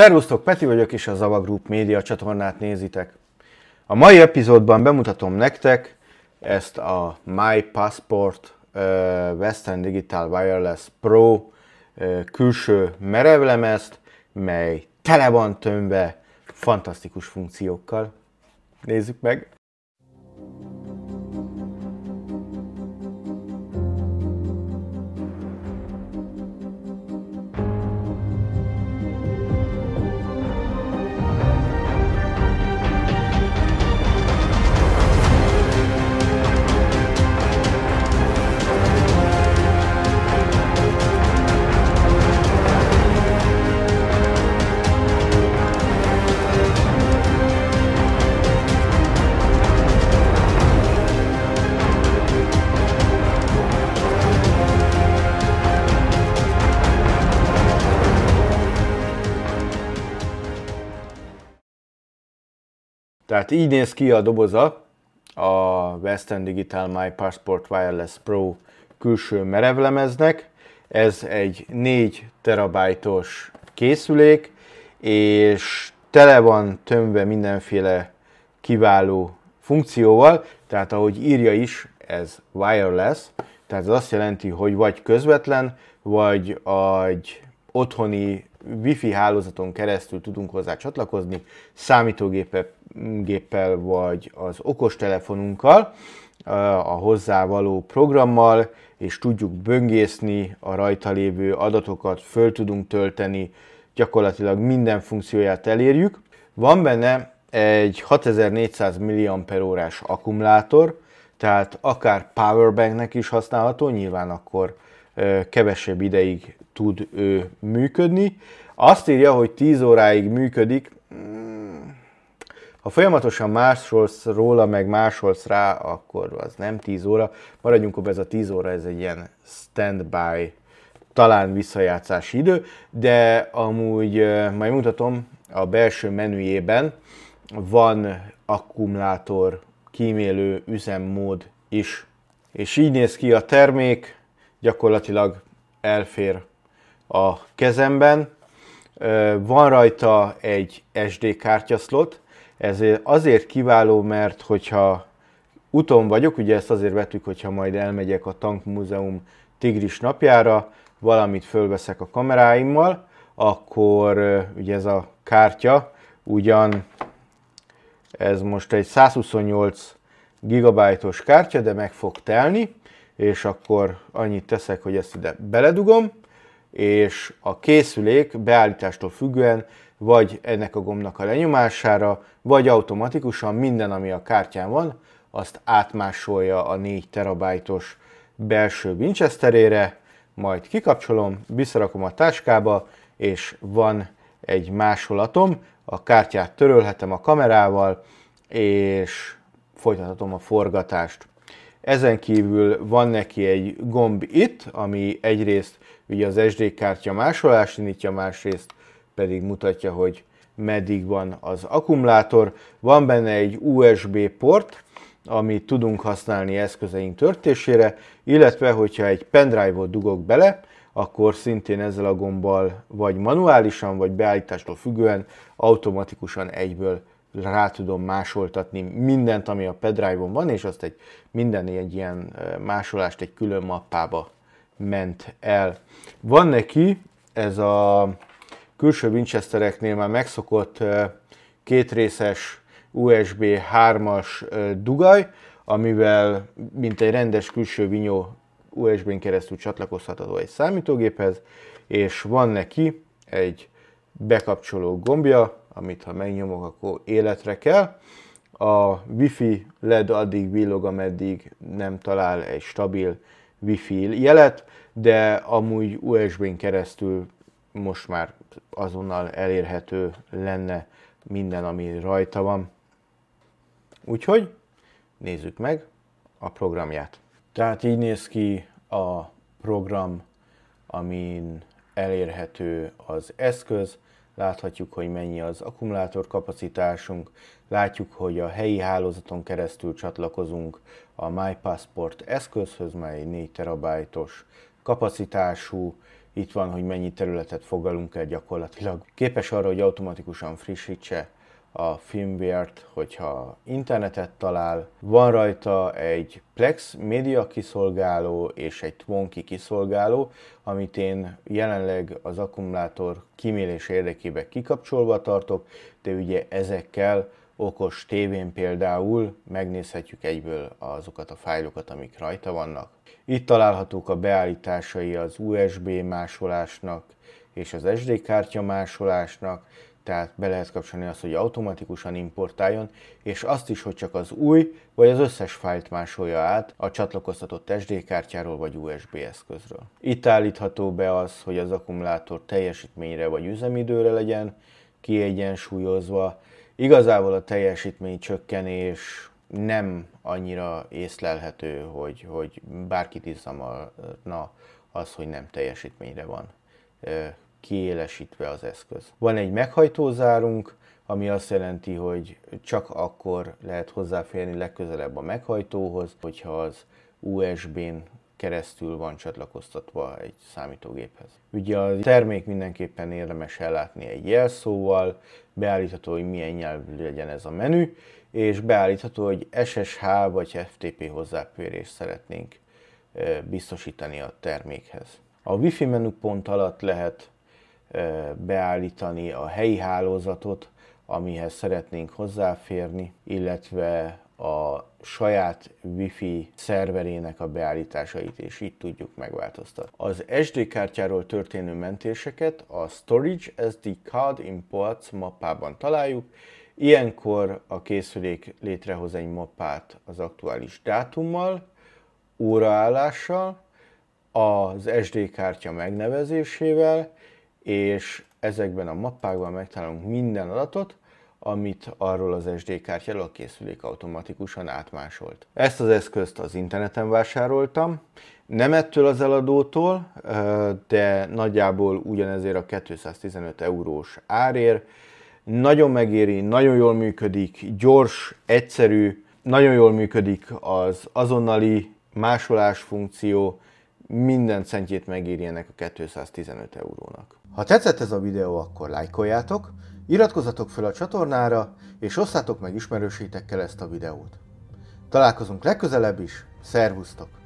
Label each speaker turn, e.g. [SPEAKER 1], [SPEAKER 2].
[SPEAKER 1] Szervusztok, Peti vagyok és a Zava Group média csatornát nézitek. A mai epizódban bemutatom nektek ezt a My Passport Western Digital Wireless Pro külső merevlemezt, mely tele van tömve fantasztikus funkciókkal. Nézzük meg! Tehát így néz ki a doboza, a Western Digital My Passport Wireless Pro külső merevlemeznek. Ez egy 4 terabájtos készülék, és tele van tömve mindenféle kiváló funkcióval, tehát ahogy írja is, ez wireless, tehát ez azt jelenti, hogy vagy közvetlen, vagy egy otthoni wifi hálózaton keresztül tudunk hozzá csatlakozni, számítógépe géppel vagy az okostelefonunkkal, a hozzávaló programmal, és tudjuk böngészni a rajta lévő adatokat, föl tudunk tölteni, gyakorlatilag minden funkcióját elérjük. Van benne egy 6400 mAh akkumulátor, tehát akár powerbanknek is használható, nyilván akkor kevesebb ideig tud ő működni. Azt írja, hogy 10 óráig működik, hmm, ha folyamatosan másolsz róla, meg másolsz rá, akkor az nem 10 óra. Maradjunk abban ez a 10 óra, ez egy ilyen standby, talán visszajátszási idő, de amúgy majd mutatom, a belső menüjében van akkumulátor kímélő üzemmód is. És így néz ki a termék, gyakorlatilag elfér a kezemben. Van rajta egy SD kártyaszlot, ez azért kiváló, mert hogyha uton vagyok, ugye ezt azért vettük, hogyha majd elmegyek a Tankmúzeum Tigris napjára, valamit fölveszek a kameráimmal, akkor ugye ez a kártya, ugyan ez most egy 128 gigabájtos kártya, de meg fog telni, és akkor annyit teszek, hogy ezt ide beledugom, és a készülék beállítástól függően vagy ennek a gombnak a lenyomására, vagy automatikusan minden, ami a kártyán van, azt átmásolja a 4 terabájtos belső Winchesterére, majd kikapcsolom, visszarakom a táskába, és van egy másolatom, a kártyát törölhetem a kamerával, és folytathatom a forgatást. Ezen kívül van neki egy gomb itt, ami egyrészt ugye az SD kártya másolást indítja, másrészt pedig mutatja, hogy meddig van az akkumulátor. Van benne egy USB port, amit tudunk használni eszközeink törtésére, illetve hogyha egy pendrive-ot dugok bele, akkor szintén ezzel a gombbal vagy manuálisan, vagy beállítástól függően automatikusan egyből rá tudom másoltatni mindent, ami a pendrive-on van, és azt egy minden egy ilyen másolást egy külön mappába ment el. Van neki ez a külső Winchestereknél már megszokott kétrészes USB 3-as dugaj, amivel mint egy rendes külső vinyó USB-n keresztül csatlakozható egy számítógéphez, és van neki egy bekapcsoló gombja, amit ha megnyomok, akkor életre kell. A Wi-Fi LED addig villog, ameddig nem talál egy stabil Wi-Fi jelet, de amúgy USB-n keresztül most már azonnal elérhető lenne minden, ami rajta van. Úgyhogy nézzük meg a programját. Tehát így néz ki a program, amin elérhető az eszköz. Láthatjuk, hogy mennyi az akkumulátor kapacitásunk, látjuk, hogy a helyi hálózaton keresztül csatlakozunk a MyPassport eszközhöz, mely 4 terabájtos kapacitású, itt van, hogy mennyi területet fogalunk el gyakorlatilag. Képes arra, hogy automatikusan frissítse a firmware-t, hogyha internetet talál. Van rajta egy Plex média kiszolgáló és egy Twonky kiszolgáló, amit én jelenleg az akkumulátor kimélés érdekében kikapcsolva tartok, de ugye ezekkel okos tévén például megnézhetjük egyből azokat a fájlokat, amik rajta vannak. Itt találhatók a beállításai az USB másolásnak és az SD kártya másolásnak, tehát be lehet kapcsolni azt, hogy automatikusan importáljon, és azt is, hogy csak az új vagy az összes fájlt másolja át a csatlakoztatott SD kártyáról vagy USB eszközről. Itt állítható be az, hogy az akkumulátor teljesítményre vagy üzemidőre legyen kiegyensúlyozva, Igazából a teljesítmény csökkenés nem annyira észlelhető, hogy, hogy bárkit izzamalna az, hogy nem teljesítményre van kiélesítve az eszköz. Van egy meghajtózárunk, ami azt jelenti, hogy csak akkor lehet hozzáférni legközelebb a meghajtóhoz, hogyha az USB-n keresztül van csatlakoztatva egy számítógéphez. Ugye a termék mindenképpen érdemes ellátni egy jelszóval, beállítható, hogy milyen nyelv legyen ez a menü, és beállítható, hogy SSH vagy FTP hozzáférést szeretnénk biztosítani a termékhez. A Wi-Fi menüpont alatt lehet beállítani a helyi hálózatot, amihez szeretnénk hozzáférni, illetve a saját Wi-Fi szerverének a beállításait, és így tudjuk megváltoztatni. Az SD kártyáról történő mentéseket a Storage SD Card Imports mappában találjuk, Ilyenkor a készülék létrehoz egy mappát az aktuális dátummal, óraállással, az SD kártya megnevezésével, és ezekben a mappákban megtalálunk minden adatot, amit arról az SD kártyáról a készülék automatikusan átmásolt. Ezt az eszközt az interneten vásároltam, nem ettől az eladótól, de nagyjából ugyanezért a 215 eurós árér. Nagyon megéri, nagyon jól működik, gyors, egyszerű, nagyon jól működik az azonnali másolás funkció, minden centjét megéri ennek a 215 eurónak. Ha tetszett ez a videó, akkor lájkoljátok, like Iratkozzatok fel a csatornára, és osszátok meg ismerősétekkel ezt a videót. Találkozunk legközelebb is, szervusztok!